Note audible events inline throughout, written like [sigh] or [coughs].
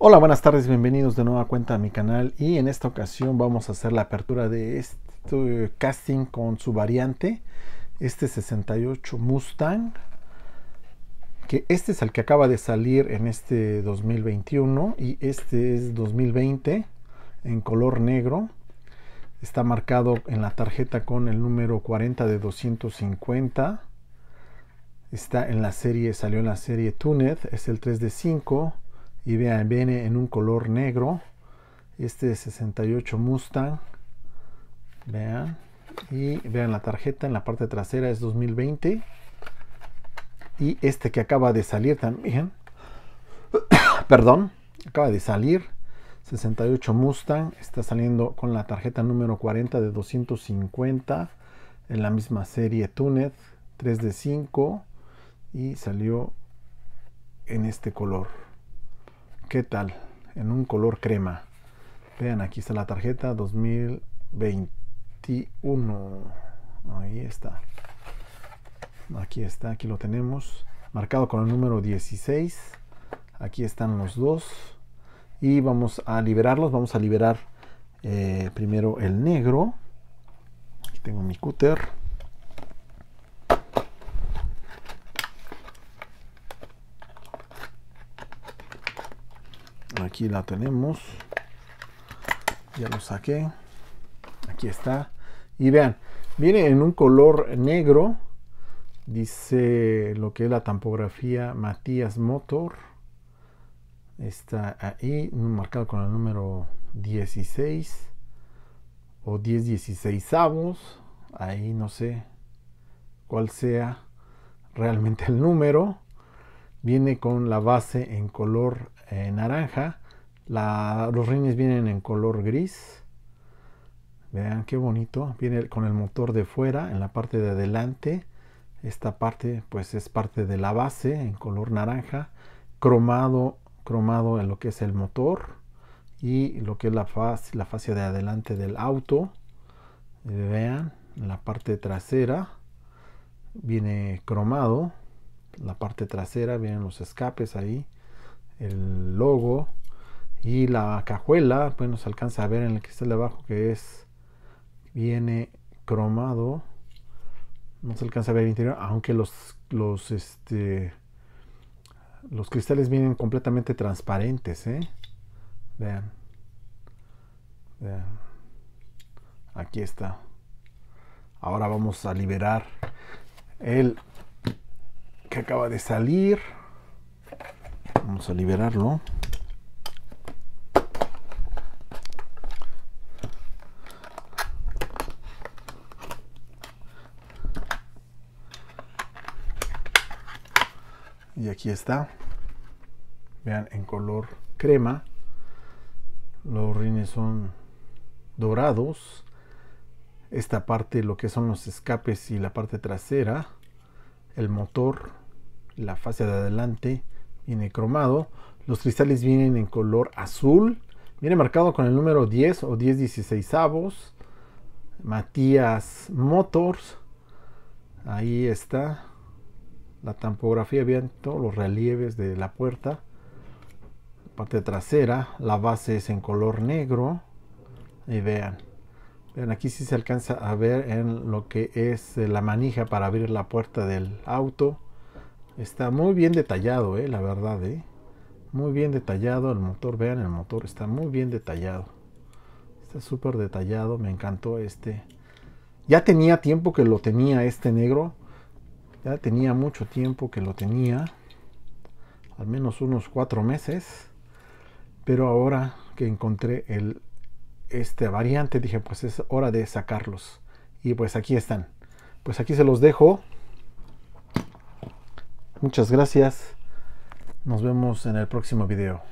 Hola, buenas tardes, bienvenidos de nueva cuenta a mi canal y en esta ocasión vamos a hacer la apertura de este eh, casting con su variante, este 68 Mustang, que este es el que acaba de salir en este 2021 y este es 2020 en color negro. Está marcado en la tarjeta con el número 40 de 250. Está en la serie, salió en la serie Tuned, es el 3 de 5 y vean viene en un color negro este 68 Mustang vean y vean la tarjeta en la parte trasera es 2020 y este que acaba de salir también [coughs] perdón acaba de salir 68 Mustang está saliendo con la tarjeta número 40 de 250 en la misma serie Tuned 3 de 5 y salió en este color ¿Qué tal? En un color crema. Vean, aquí está la tarjeta 2021. Ahí está. Aquí está, aquí lo tenemos. Marcado con el número 16. Aquí están los dos. Y vamos a liberarlos. Vamos a liberar eh, primero el negro. Aquí tengo mi cúter aquí la tenemos ya lo saqué aquí está y vean viene en un color negro dice lo que es la tampografía Matías Motor está ahí marcado con el número 16 o 10 16 avos ahí no sé cuál sea realmente el número viene con la base en color eh, naranja los rines vienen en color gris. Vean qué bonito. Viene con el motor de fuera en la parte de adelante. Esta parte pues es parte de la base en color naranja. Cromado, cromado en lo que es el motor y lo que es la, Fase la de adelante del auto. Eh, vean en la parte trasera. Viene cromado. la parte trasera vienen los escapes ahí. El logo y la cajuela, pues nos alcanza a ver en el cristal de abajo que es, viene cromado. No se alcanza a ver el interior, aunque los, los, este, los cristales vienen completamente transparentes, ¿eh? Vean. Vean. Aquí está. Ahora vamos a liberar el que acaba de salir. Vamos a liberarlo. y aquí está vean en color crema los rines son dorados esta parte lo que son los escapes y la parte trasera el motor la fase de adelante viene cromado los cristales vienen en color azul viene marcado con el número 10 o 10 16 avos Matías Motors ahí está la tampografía bien todos los relieves de la puerta parte trasera la base es en color negro y vean vean aquí si sí se alcanza a ver en lo que es eh, la manija para abrir la puerta del auto está muy bien detallado eh, la verdad eh. muy bien detallado el motor vean el motor está muy bien detallado está súper detallado me encantó este ya tenía tiempo que lo tenía este negro ya tenía mucho tiempo que lo tenía, al menos unos cuatro meses, pero ahora que encontré el, este variante dije pues es hora de sacarlos. Y pues aquí están. Pues aquí se los dejo. Muchas gracias. Nos vemos en el próximo video.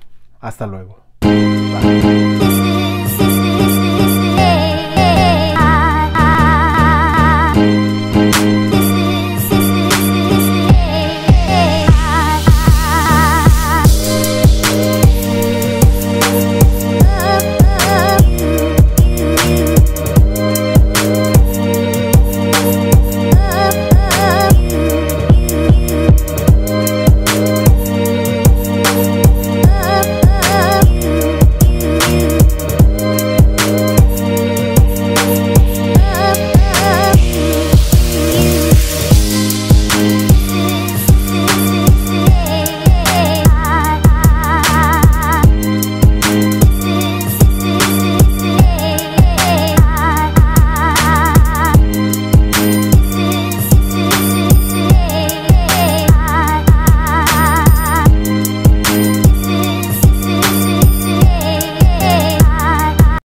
Hasta luego.